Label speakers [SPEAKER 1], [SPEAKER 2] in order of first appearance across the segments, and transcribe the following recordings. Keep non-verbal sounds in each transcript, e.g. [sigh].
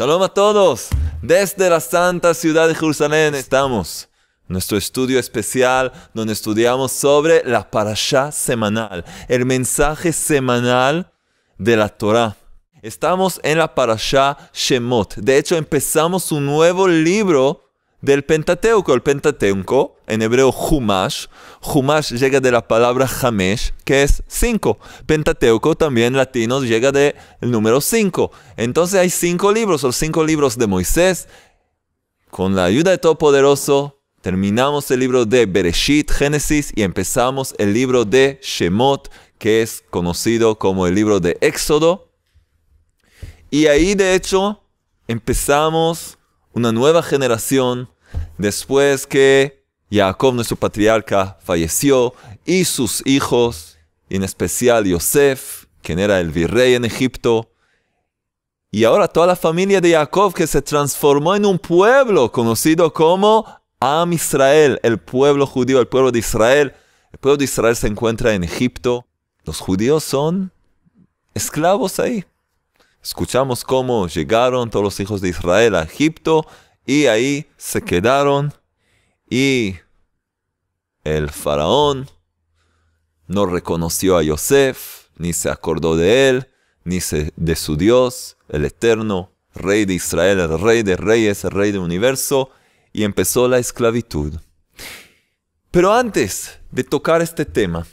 [SPEAKER 1] Shalom a todos. Desde la santa ciudad de Jerusalén estamos. Nuestro estudio especial donde estudiamos sobre la parashá semanal, el mensaje semanal de la Torah. Estamos en la parashá Shemot. De hecho, empezamos un nuevo libro del Pentateuco. El Pentateuco, en hebreo Humash, Humash llega de la palabra Hamesh, que es 5. Pentateuco también en latino llega del el número 5. Entonces hay cinco libros, los cinco libros de Moisés. Con la ayuda de Todopoderoso, terminamos el libro de Bereshit, Génesis, y empezamos el libro de Shemot, que es conocido como el libro de Éxodo. Y ahí, de hecho, empezamos una nueva generación después que Jacob, nuestro patriarca, falleció y sus hijos, en especial Yosef, quien era el virrey en Egipto, y ahora toda la familia de Jacob que se transformó en un pueblo conocido como Am Israel, el pueblo judío, el pueblo de Israel. El pueblo de Israel se encuentra en Egipto. Los judíos son esclavos ahí. Escuchamos cómo llegaron todos los hijos de Israel a Egipto y ahí se quedaron y el faraón no reconoció a Yosef, ni se acordó de él, ni de su Dios, el eterno, rey de Israel, el rey de reyes, el rey del universo, y empezó la esclavitud. Pero antes de tocar este tema,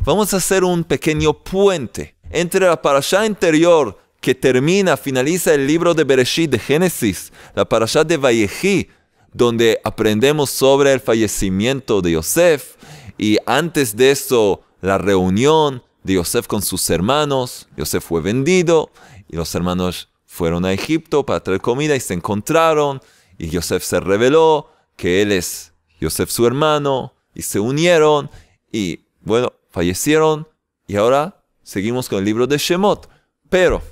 [SPEAKER 1] vamos a hacer un pequeño puente entre la parasha interior que termina, finaliza el libro de Bereshit de Génesis, la parashá de Vallejí, donde aprendemos sobre el fallecimiento de Yosef y antes de eso la reunión de Yosef con sus hermanos. Yosef fue vendido y los hermanos fueron a Egipto para traer comida y se encontraron y Yosef se reveló que él es Yosef su hermano y se unieron y bueno, fallecieron y ahora seguimos con el libro de Shemot. Pero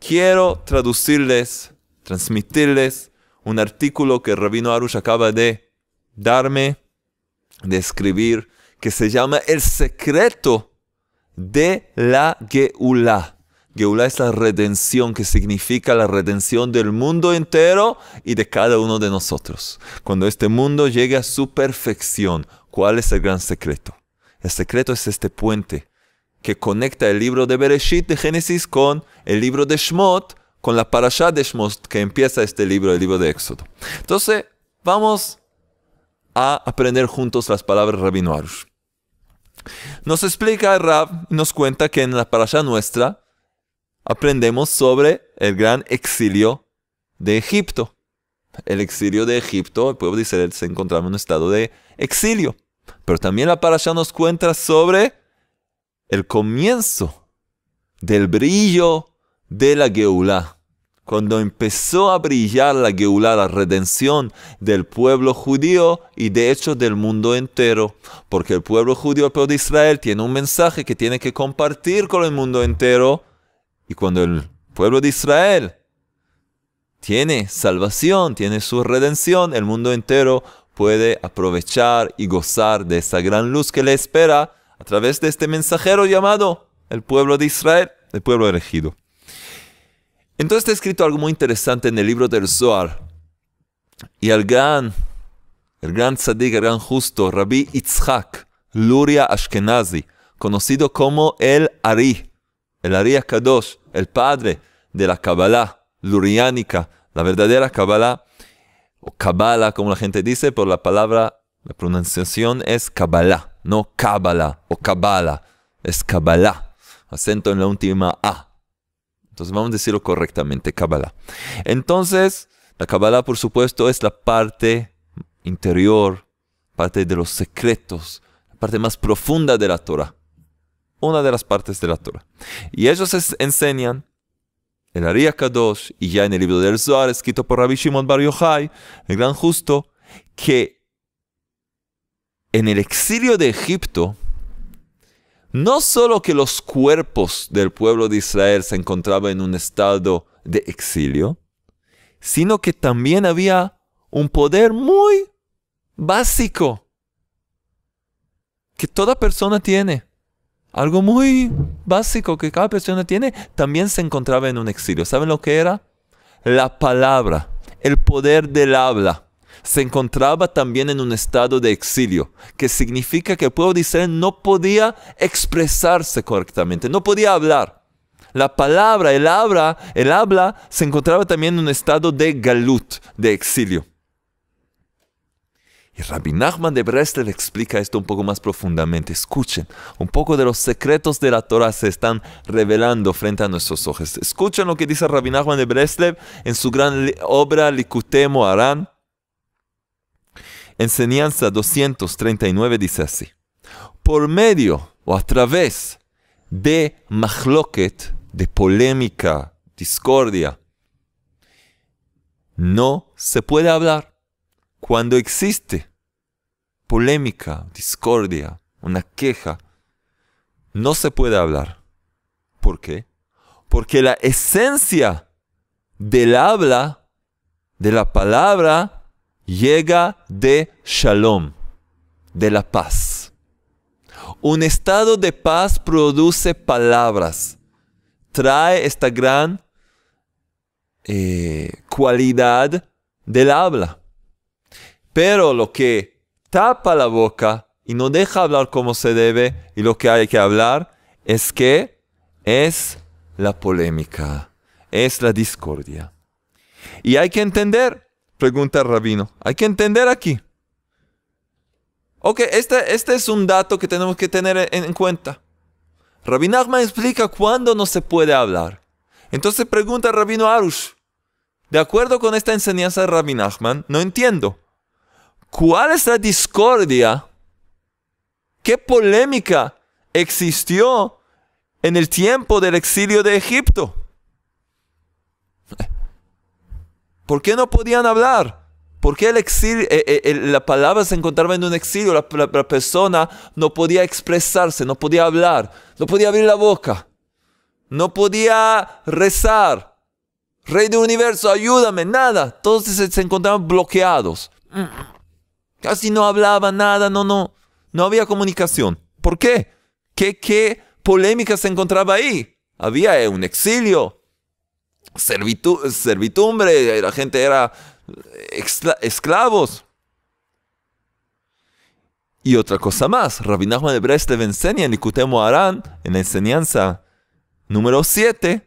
[SPEAKER 1] quiero traducirles, transmitirles un artículo que Rabino Arush acaba de darme, de escribir, que se llama El secreto de la Geulah. Geulah es la redención, que significa la redención del mundo entero y de cada uno de nosotros. Cuando este mundo llegue a su perfección, ¿cuál es el gran secreto? El secreto es este puente que conecta el libro de Bereshit de Génesis con el libro de Shmot, con la parasha de Shmot que empieza este libro, el libro de Éxodo. Entonces, vamos a aprender juntos las palabras Rabino Nos explica Rab, nos cuenta que en la parasha nuestra aprendemos sobre el gran exilio de Egipto. El exilio de Egipto, el pueblo de Israel se encontraba en un estado de exilio. Pero también la parasha nos cuenta sobre el comienzo del brillo de la Geulá. Cuando empezó a brillar la Geulá, la redención del pueblo judío y de hecho del mundo entero. Porque el pueblo judío, el pueblo de Israel, tiene un mensaje que tiene que compartir con el mundo entero. Y cuando el pueblo de Israel tiene salvación, tiene su redención, el mundo entero puede aprovechar y gozar de esa gran luz que le espera a través de este mensajero llamado el pueblo de Israel, el pueblo elegido. Entonces está escrito algo muy interesante en el libro del Zohar. Y el gran, el gran tzadik, el gran justo, Rabbi Itzhak, Luria Ashkenazi, conocido como el Ari, el Ari Akadosh, el padre de la Kabbalah luriánica, la verdadera Kabbalah, o Kabbalah como la gente dice, por la palabra la pronunciación es Kabbalah, no Kabbalah o Kabbalah. Es Kabbalah. Acento en la última A. Entonces vamos a decirlo correctamente, Kabbalah. Entonces, la Kabbalah, por supuesto, es la parte interior, parte de los secretos, la parte más profunda de la Torah. Una de las partes de la Torah. Y ellos enseñan el Ariya Kadosh y ya en el libro del Zohar, escrito por Rabbi Shimon Bar Yochai, el gran justo, que en el exilio de Egipto, no solo que los cuerpos del pueblo de Israel se encontraban en un estado de exilio, sino que también había un poder muy básico que toda persona tiene. Algo muy básico que cada persona tiene también se encontraba en un exilio. ¿Saben lo que era? La palabra, el poder del habla se encontraba también en un estado de exilio, que significa que el pueblo de Israel no podía expresarse correctamente, no podía hablar. La palabra, el habla, se encontraba también en un estado de galut, de exilio. Y Rabbi Nachman de Breslev explica esto un poco más profundamente. Escuchen, un poco de los secretos de la Torah se están revelando frente a nuestros ojos. Escuchen lo que dice Rabbi Nachman de Breslev en su gran obra Likutemo Moharan, Enseñanza 239 dice así. Por medio o a través de machloket, de polémica, discordia, no se puede hablar. Cuando existe polémica, discordia, una queja, no se puede hablar. ¿Por qué? Porque la esencia del habla, de la palabra, llega de shalom, de la paz. Un estado de paz produce palabras, trae esta gran eh, cualidad del habla. Pero lo que tapa la boca y no deja hablar como se debe y lo que hay que hablar es que es la polémica, es la discordia. Y hay que entender Pregunta Rabino. Hay que entender aquí. Ok, este, este es un dato que tenemos que tener en, cuenta. Rabino Ahmad explica cuándo no se puede hablar. Entonces pregunta Rabino Arush. De acuerdo con esta enseñanza de Rabin Nachman, no entiendo. ¿Cuál es la discordia? ¿Qué polémica existió en el tiempo del exilio de Egipto? ¿Por qué no podían hablar? ¿Por qué el exilio, eh, eh, la palabra se encontraba en un exilio? La, persona no podía expresarse, no podía hablar, no podía abrir la boca, no podía rezar. Rey del universo, ayúdame, nada. Todos se, encontraban bloqueados. Casi no hablaba nada, no, no. No había comunicación. ¿Por qué? ¿Qué, qué polémica se encontraba ahí? Había eh, un exilio, servitumbre, servidumbre, eh, la gente era eh, esclavos. Y otra cosa más, Rabbi de Breslev enseña en Nikutemo Aran en la enseñanza número 7,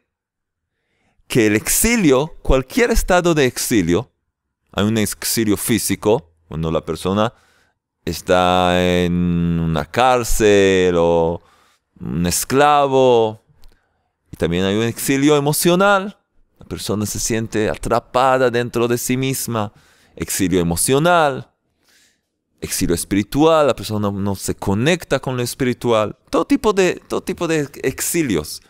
[SPEAKER 1] que el exilio, cualquier estado de exilio, hay un exilio físico, cuando la persona está en una cárcel o un esclavo, y también hay un exilio emocional, la persona se siente atrapada dentro de sí misma. Exilio emocional, exilio espiritual, la persona no, se conecta con lo espiritual. Todo tipo de, todo tipo de exilios.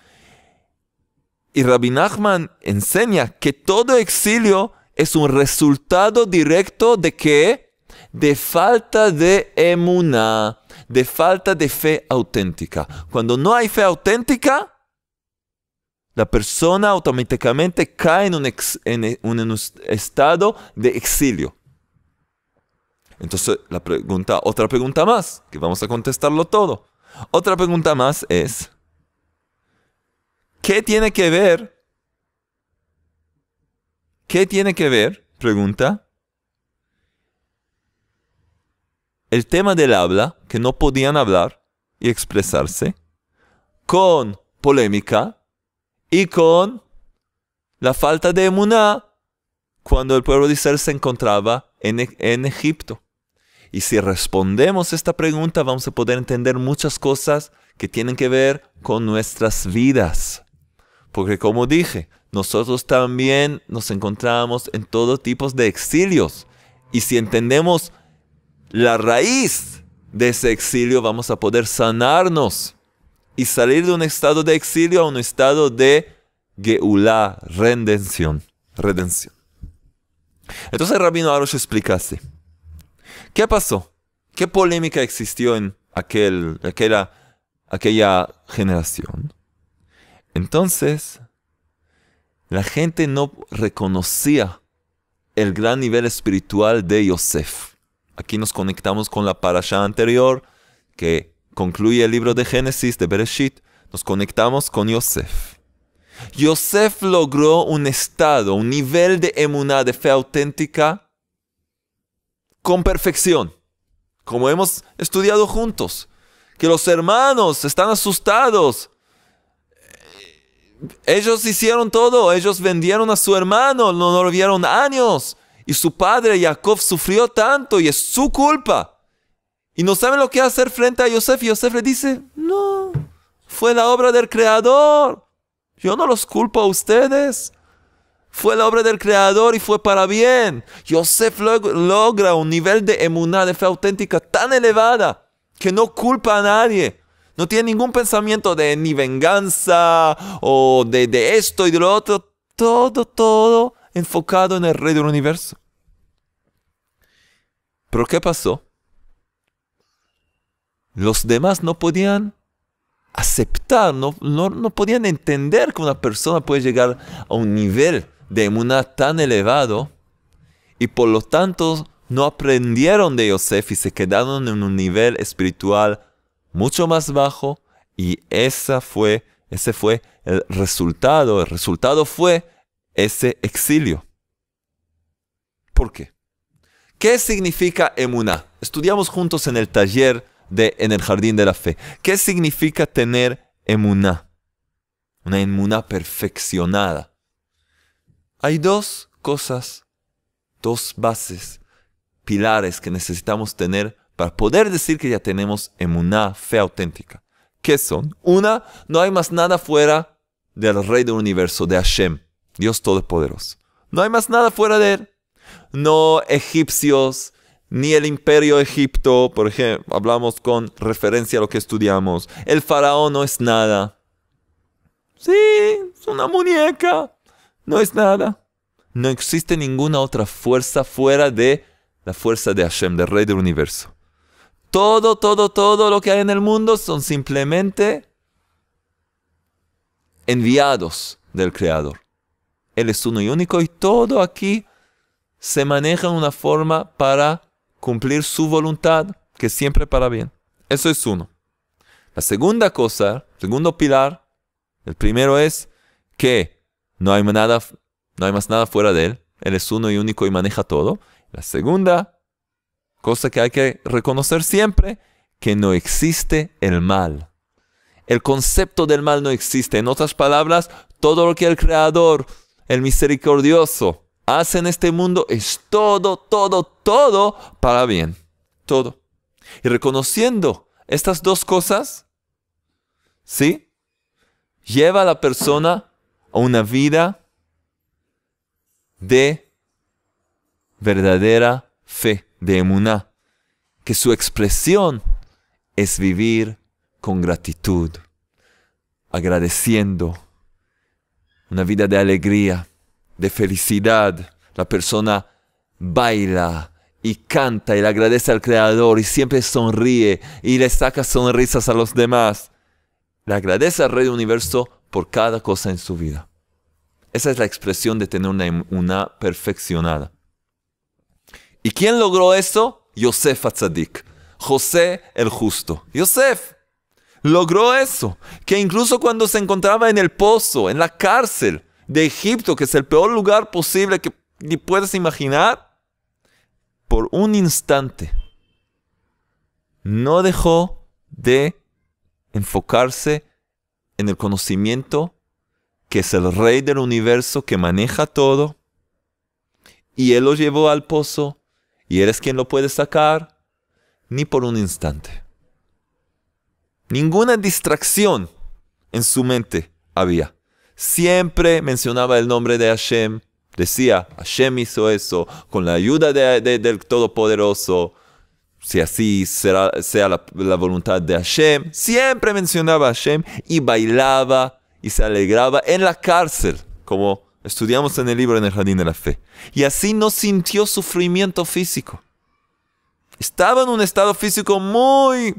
[SPEAKER 1] Y Rabbi Nachman enseña que todo exilio es un resultado directo de qué? De falta de emuna de falta de fe auténtica. Cuando no hay fe auténtica, la persona automáticamente cae en un, estado de exilio. Entonces, la pregunta, otra pregunta más, que vamos a contestarlo todo. Otra pregunta más es, ¿qué tiene que ver? ¿Qué tiene que ver? Pregunta. El tema del habla, que no podían hablar y expresarse, con polémica y con la falta de emuná cuando el pueblo de Israel se encontraba en, e-, en Egipto. Y si respondemos esta pregunta vamos a poder entender muchas cosas que tienen que ver con nuestras vidas. Porque como dije, nosotros también nos encontramos en todo tipo de exilios. Y si entendemos la raíz de ese exilio, vamos a poder sanarnos y salir de un estado de exilio a un estado de Geulah, redención. redención. Entonces Rabino Arosh explica ¿Qué pasó? ¿Qué polémica existió en aquel, aquella, aquella generación? Entonces, la gente no reconocía el gran nivel espiritual de Yosef. Aquí nos conectamos con la parasha anterior, que concluye el libro de Génesis de Bereshit, nos conectamos con Yosef. Yosef logró un estado, un nivel de emuná, de fe auténtica, con perfección, como hemos estudiado juntos, que los hermanos están asustados. Ellos hicieron todo, ellos vendieron a su hermano, no lo vieron años, y su padre Jacob sufrió tanto y es su culpa. Y no saben lo que hacer frente a Yosef. Y Yosef le dice, no, fue la obra del Creador. Yo no los culpo a ustedes. Fue la obra del Creador y fue para bien. Yosef logra un nivel de emuná, de fe auténtica tan elevada que no culpa a nadie. No tiene ningún pensamiento de ni venganza o de, de esto y de lo otro. Todo, todo enfocado en el rey del universo. Pero ¿qué pasó? Los demás no podían aceptar, no, no, podían entender que una persona puede llegar a un nivel de emuná tan elevado y por lo tanto no aprendieron de Yosef y se quedaron en un nivel espiritual mucho más bajo y esa fue, ese fue el resultado. El resultado fue ese exilio. ¿Por qué? ¿Qué significa emuná? Estudiamos juntos en el taller de, en el jardín de la fe. ¿Qué significa tener emuná? Una emuná perfeccionada. Hay dos cosas, dos bases, pilares que necesitamos tener para poder decir que ya tenemos emuná, fe auténtica. ¿Qué son? Una, no hay más nada fuera del Rey del Universo, de Hashem, Dios Todopoderoso. No hay más nada fuera de él. No egipcios, ni el imperio Egipto, por ejemplo, hablamos con referencia a lo que estudiamos. El faraón no es nada. Sí, es una muñeca. No es nada. No existe ninguna otra fuerza fuera de la fuerza de Hashem, del Rey del Universo. Todo, todo, todo lo que hay en el mundo son simplemente enviados del Creador. Él es uno y único y todo aquí se maneja de una forma para cumplir su voluntad, que siempre para bien. Eso es uno. La segunda cosa, segundo pilar, el primero es que no hay, nada, no hay más nada fuera de él. Él es uno y único y maneja todo. La segunda cosa que hay que reconocer siempre, que no existe el mal. El concepto del mal no existe. En otras palabras, todo lo que el Creador, el misericordioso, hace en este mundo es todo, todo, todo para bien. Todo. Y reconociendo estas dos cosas, ¿sí? Lleva a la persona a una vida de verdadera fe, de emuná, que su expresión es vivir con gratitud, agradeciendo, una vida de alegría, de felicidad. La persona baila y canta y le agradece al Creador y siempre sonríe y le saca sonrisas a los demás. Le agradece al Rey del Universo por cada cosa en su vida. Esa es la expresión de tener una, em, perfeccionada. ¿Y quién logró eso? Yosef Atzadik, José el Justo. Yosef logró eso, que incluso cuando se encontraba en el pozo, en la cárcel, de Egipto, que es el peor lugar posible que ni puedes imaginar, por un instante no dejó de enfocarse en el conocimiento que es el rey del universo que maneja todo, y él lo llevó al pozo, y eres quien lo puede sacar, ni por un instante. Ninguna distracción en su mente había siempre mencionaba el nombre de Hashem. Decía, Hashem hizo eso con la ayuda del Todopoderoso. Si así será, sea la, voluntad de Hashem. Siempre mencionaba a Hashem y bailaba y se alegraba en la cárcel, como estudiamos en el libro En el Jardín de la Fe. Y así no sintió sufrimiento físico. Estaba en un estado físico muy...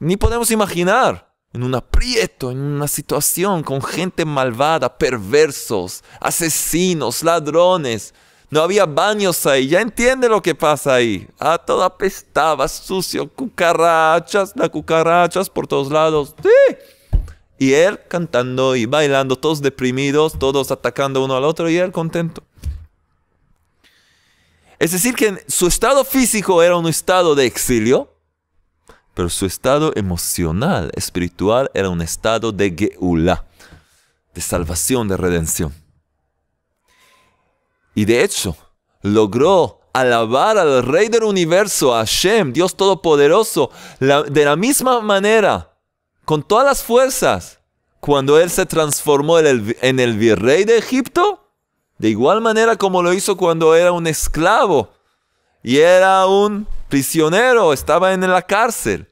[SPEAKER 1] Ni podemos imaginar en un aprieto, en una situación con gente malvada, perversos, asesinos, ladrones. No había baños ahí, ya entiende lo que pasa ahí. Ah, todo apestaba, sucio, cucarachas, la cucarachas por todos lados. Y él cantando y bailando, todos deprimidos, todos atacando uno al otro y él contento. Es decir, que su estado físico era un estado de exilio, pero su estado emocional, espiritual, era un estado de Geulah. de salvación, de redención. Y de hecho, logró alabar al Rey del Universo, a Hashem, Dios Todopoderoso, de la misma manera, con todas las fuerzas, cuando Él se transformó en el virrey de Egipto, de igual manera como lo hizo cuando era un esclavo y era un prisionero, estaba en la cárcel.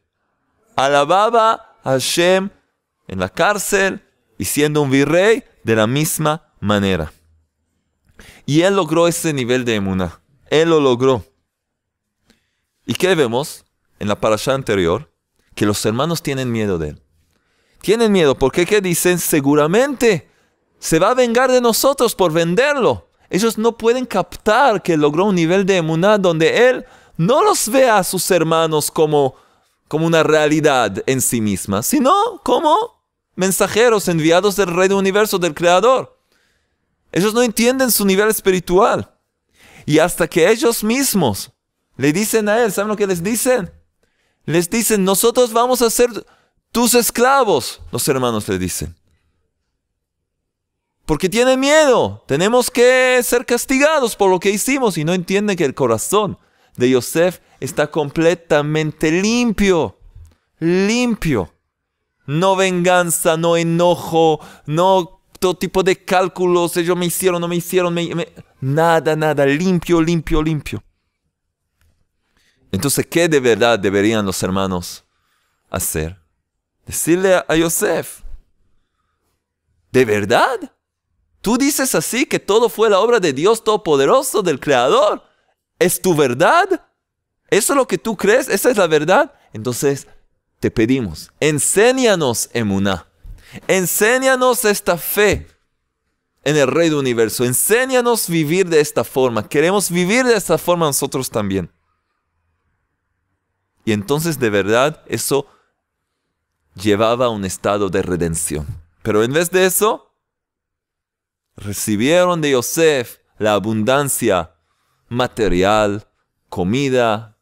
[SPEAKER 1] Alababa a Hashem en la cárcel y siendo un virrey de la misma manera. Y él logró ese nivel de emuná. Él lo logró. ¿Y qué vemos en la parasha anterior? Que los hermanos tienen miedo de él. Tienen miedo porque ¿qué dicen? Seguramente se va a vengar de nosotros por venderlo. Ellos no pueden captar que logró un nivel de emuná donde él no los vea a sus hermanos como, como una realidad en sí misma, sino como mensajeros enviados del rey del universo del Creador. Ellos no entienden su nivel espiritual. Y hasta que ellos mismos le dicen a él, ¿saben lo que les dicen? Les dicen, nosotros vamos a ser tus esclavos, los hermanos le dicen. Porque tienen miedo, tenemos que ser castigados por lo que hicimos y no entienden que el corazón de Yosef está completamente limpio, limpio. No venganza, no enojo, no todo tipo de cálculos, ellos me hicieron, no me hicieron, nada, nada, limpio, limpio, limpio. Entonces, ¿qué de verdad deberían los hermanos hacer? Decirle a, a Yosef, ¿de verdad? ¿Tú dices así que todo fue la obra de Dios Todopoderoso, del Creador? ¿Es tu verdad? ¿Eso es lo que tú crees? ¿Esa es la verdad? Entonces, te pedimos, enséñanos, Emuná. Enséñanos esta fe en el Rey del Universo. Enséñanos vivir de esta forma. Queremos vivir de esta forma nosotros también. Y entonces de verdad eso llevaba a un estado de redención. Pero en vez de eso, recibieron de Yosef la abundancia material, comida,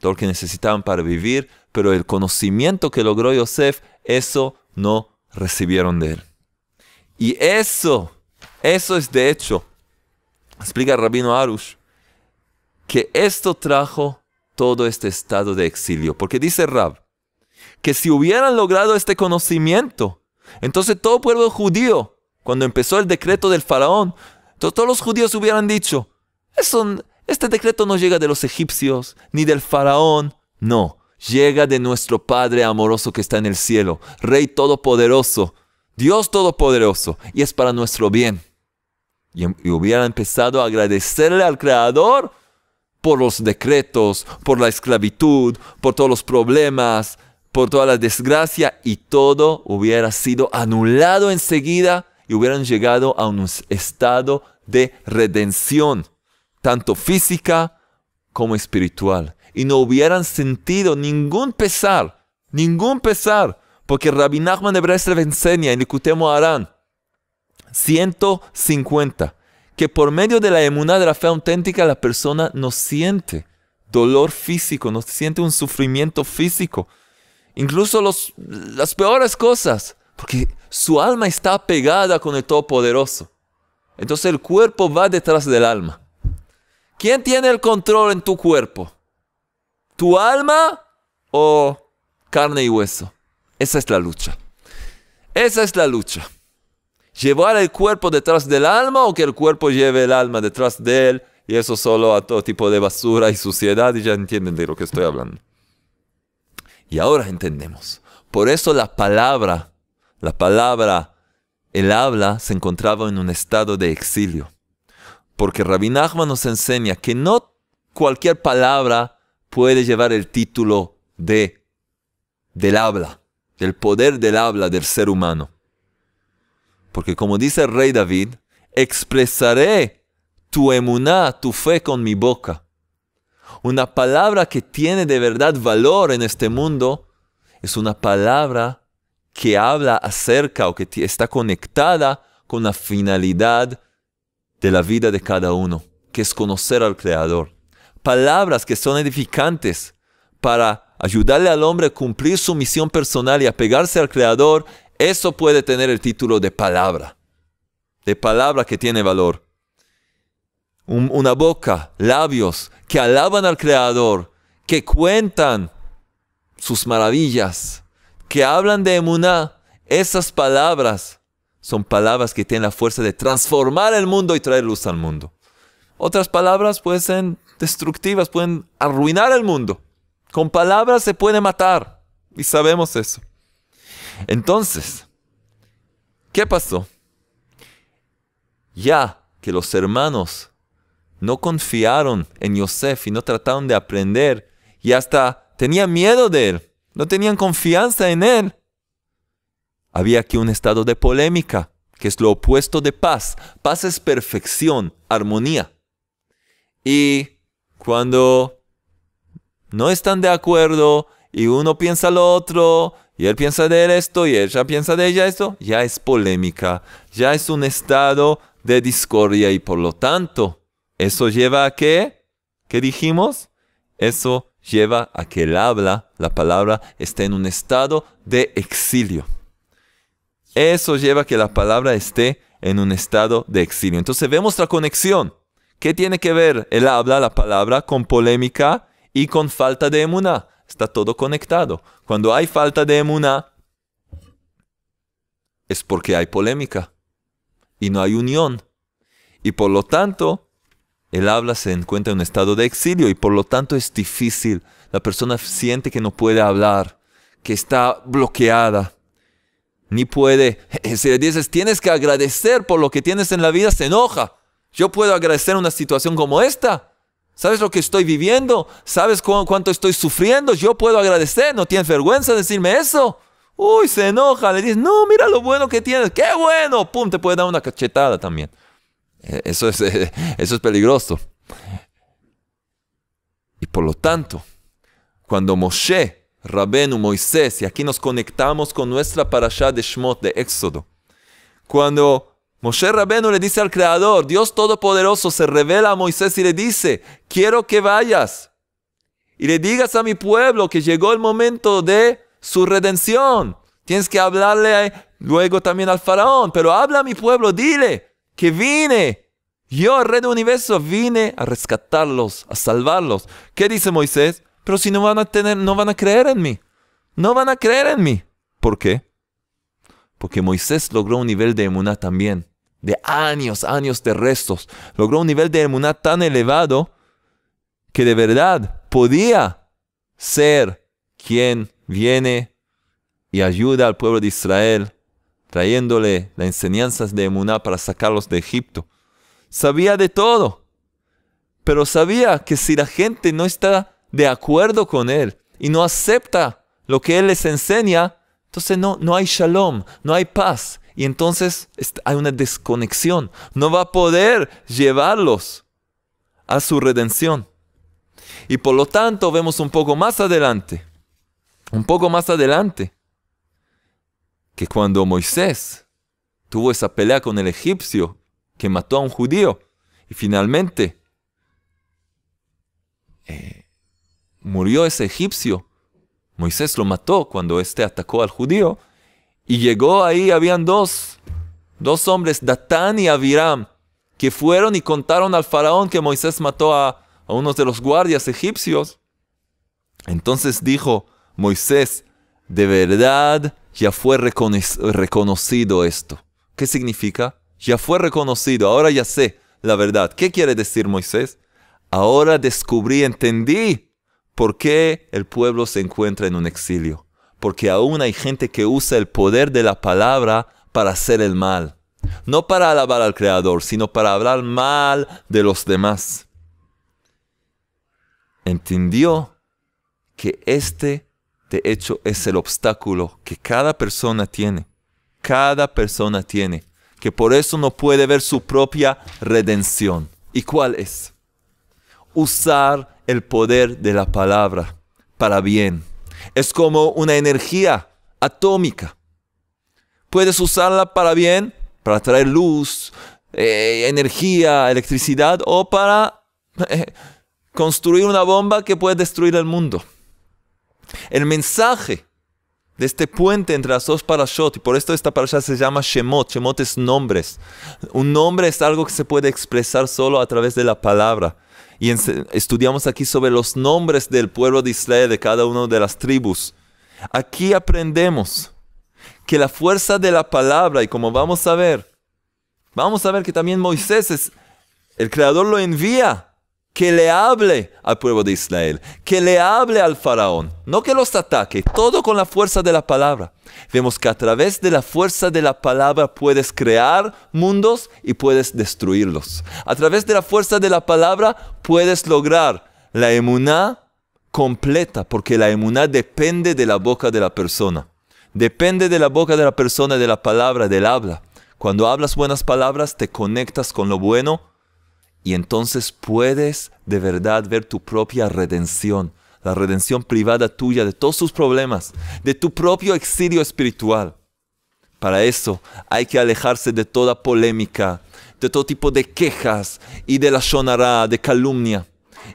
[SPEAKER 1] todo lo que necesitaban para vivir, pero el conocimiento que logró Yosef, eso no recibieron de él. Y eso, eso es de hecho, explica el Rabino Arush, que esto trajo todo este estado de exilio. Porque dice Rab, que si hubieran logrado este conocimiento, entonces todo pueblo judío, cuando empezó el decreto del faraón, todos los judíos hubieran dicho, este decreto no llega de los egipcios ni del faraón, no, llega de nuestro Padre amoroso que está en el cielo, Rey Todopoderoso, Dios Todopoderoso, y es para nuestro bien. Y, em, y hubiera empezado a agradecerle al Creador por los decretos, por la esclavitud, por todos los problemas, por toda la desgracia y todo hubiera sido anulado enseguida y hubieran llegado a un estado de redención tanto física como espiritual, y no hubieran sentido ningún pesar, ningún pesar, porque Rabbi Nachman de Breslev enseña en Nicutemo Arán 150 que por medio de la emuná de la fe auténtica la persona no siente dolor físico, no siente un sufrimiento físico, incluso los, las peores cosas, porque su alma está pegada con el Todopoderoso. Entonces el cuerpo va detrás del alma. ¿Quién tiene el control en tu cuerpo? ¿Tu alma o carne y hueso? Esa es la lucha. Esa es la lucha. Llevar el cuerpo detrás del alma o que el cuerpo lleve el alma detrás de él y eso solo a todo tipo de basura y suciedad y ya entienden de lo que estoy hablando. Y ahora entendemos. Por eso la palabra, la palabra, el habla se encontraba en un estado de exilio. Porque Rabbi Nachman nos enseña que no cualquier palabra puede llevar el título de del habla, del poder del habla del ser humano. Porque como dice el rey David, expresaré tu emuná, tu fe con mi boca. Una palabra que tiene de verdad valor en este mundo es una palabra que habla acerca o que está conectada con la finalidad de la vida de cada uno, que es conocer al Creador. Palabras que son edificantes para ayudarle al hombre a cumplir su misión personal y apegarse al Creador, eso puede tener el título de palabra, de palabra que tiene valor. una boca, labios que alaban al Creador, que cuentan sus maravillas, que hablan de Emuná, esas palabras son palabras que tienen la fuerza de transformar el mundo y traer luz al mundo. Otras palabras pueden ser destructivas, pueden arruinar el mundo. Con palabras se puede matar y sabemos eso. Entonces, ¿qué pasó? Ya que los hermanos no confiaron en Yosef y no trataron de aprender y hasta tenían miedo de él, no tenían confianza en él, había aquí un estado de polémica, que es lo opuesto de paz. Paz es perfección, armonía. Y cuando no están de acuerdo y uno piensa lo otro, y él piensa de él esto y ella piensa de ella esto, ya es polémica, ya es un estado de discordia y por lo tanto, eso lleva a que, ¿Qué dijimos? Eso lleva a que el habla, la palabra, esté en un estado de exilio. Eso lleva a que la palabra esté en un estado de exilio. Entonces vemos la conexión. ¿Qué tiene que ver el habla, la palabra, con polémica y con falta de emuná? Está todo conectado. Cuando hay falta de emuná, es porque hay polémica y no hay unión. Y por lo tanto, el habla se encuentra en un estado de exilio y por lo tanto es difícil. La persona siente que no puede hablar, que está bloqueada ni puede. [laughs] Si le dices, tienes que agradecer por lo que tienes en la vida, se enoja. Yo puedo agradecer una situación como esta. ¿Sabes lo que estoy viviendo? ¿Sabes cuánto estoy sufriendo? Yo puedo agradecer. ¿No tienes vergüenza de decirme eso? Uy, se enoja. Le dices, no, mira lo bueno que tienes. ¡Qué bueno! ¡Pum! Te puede dar una cachetada también. E-, eso es, [laughs] eso es peligroso. Y por lo tanto, cuando Moshe Rabenu, Moisés, y aquí nos conectamos con nuestra parasha de Shmot, de Éxodo. Cuando Moshe Rabenu le dice al Creador, Dios Todopoderoso se revela a Moisés y le dice, quiero que vayas y le digas a mi pueblo que llegó el momento de su redención. Tienes que hablarle eh, luego también al faraón, pero habla a mi pueblo, dile que vine. Yo, el rey del universo, vine a rescatarlos, a salvarlos. ¿Qué dice Moisés? Pero si no van a tener, no van a creer en mí. No van a creer en mí. ¿Por qué? Porque Moisés logró un nivel de emuná también, de años, años de restos. Logró un nivel de emuná tan elevado que de verdad podía ser quien viene y ayuda al pueblo de Israel, trayéndole las enseñanzas de emuná para sacarlos de Egipto. Sabía de todo, pero sabía que si la gente no está de acuerdo con él y no acepta lo que él les enseña, entonces no, no hay shalom, no hay paz. Y entonces hay una desconexión. No va a poder llevarlos a su redención. Y por lo tanto vemos un poco más adelante, un poco más adelante, que cuando Moisés tuvo esa pelea con el egipcio que mató a un judío y finalmente eh, murió ese egipcio. Moisés lo mató cuando éste atacó al judío. Y llegó ahí, habían dos, dos hombres, Datán y Aviram, que fueron y contaron al faraón que Moisés mató a, uno unos de los guardias egipcios. Entonces dijo Moisés, de verdad ya fue reconocido esto. ¿Qué significa? Ya fue reconocido, ahora ya sé la verdad. ¿Qué quiere decir Moisés? Ahora descubrí, entendí ¿Por qué el pueblo se encuentra en un exilio? Porque aún hay gente que usa el poder de la palabra para hacer el mal. No para alabar al Creador, sino para hablar mal de los demás. Entendió que este, de hecho, es el obstáculo que cada persona tiene. Cada persona tiene. Que por eso no puede ver su propia redención. ¿Y cuál es? Usar el poder de la palabra para bien. Es como una energía atómica. Puedes usarla para bien, para traer luz, eh, energía, electricidad o para eh, construir una bomba que puede destruir el mundo. El mensaje de este puente entre las dos parashot, y por esto esta parasha se llama Shemot, Shemot es nombres. Un nombre es algo que se puede expresar solo a través de la palabra y estudiamos aquí sobre los nombres del pueblo de Israel, de cada una de las tribus. Aquí aprendemos que la fuerza de la palabra, y como vamos a ver, vamos a ver que también Moisés es, el Creador lo envía que le hable al pueblo de Israel, que le hable al faraón, no que los ataque, todo con la fuerza de la palabra. Vemos que a través de la fuerza de la palabra puedes crear mundos y puedes destruirlos. A través de la fuerza de la palabra puedes lograr la emuná completa, porque la emuná depende de la boca de la persona. Depende de la boca de la persona, de la palabra, del habla. Cuando hablas buenas palabras, te conectas con lo bueno y entonces puedes de verdad ver tu propia redención, la redención privada tuya de todos tus problemas, de tu propio exilio espiritual. Para eso hay que alejarse de toda polémica, de todo tipo de quejas y de la shonara, de calumnia,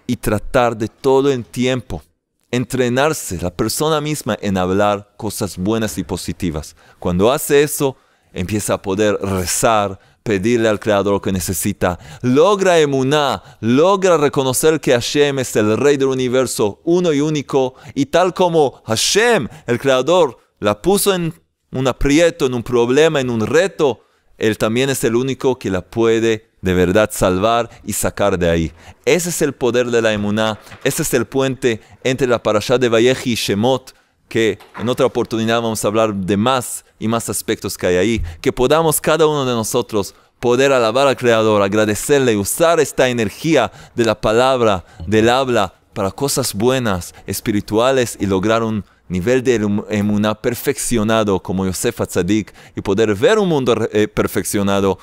[SPEAKER 1] y tratar de todo en tiempo entrenarse la persona misma en hablar cosas buenas y positivas. Cuando hace eso, empieza a poder rezar, pedirle al Creador lo que necesita. Logra emuná, logra reconocer que Hashem es el Rey del universo, uno y único, y tal como Hashem, el Creador, la puso en un aprieto, en un problema, en un reto, Él también es el único que la puede de verdad salvar y sacar de ahí. Ese es el poder de la emuná, ese es el puente entre la parashá de Valleji y Shemot, que en otra oportunidad vamos a hablar de más y más aspectos que hay ahí, que podamos cada uno de nosotros poder alabar al Creador, agradecerle, y usar esta energía de la palabra, del habla, para cosas buenas, espirituales y lograr un nivel de em-, emuná perfeccionado como Yosef Zadik y poder ver un mundo eh, perfeccionado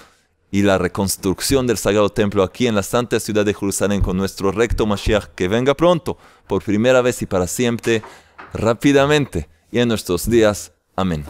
[SPEAKER 1] y la reconstrucción del Sagrado Templo aquí en la Santa Ciudad de Jerusalén con nuestro recto Mashiach que venga pronto, por primera vez y para siempre rápidamente y en nuestros días. Amén.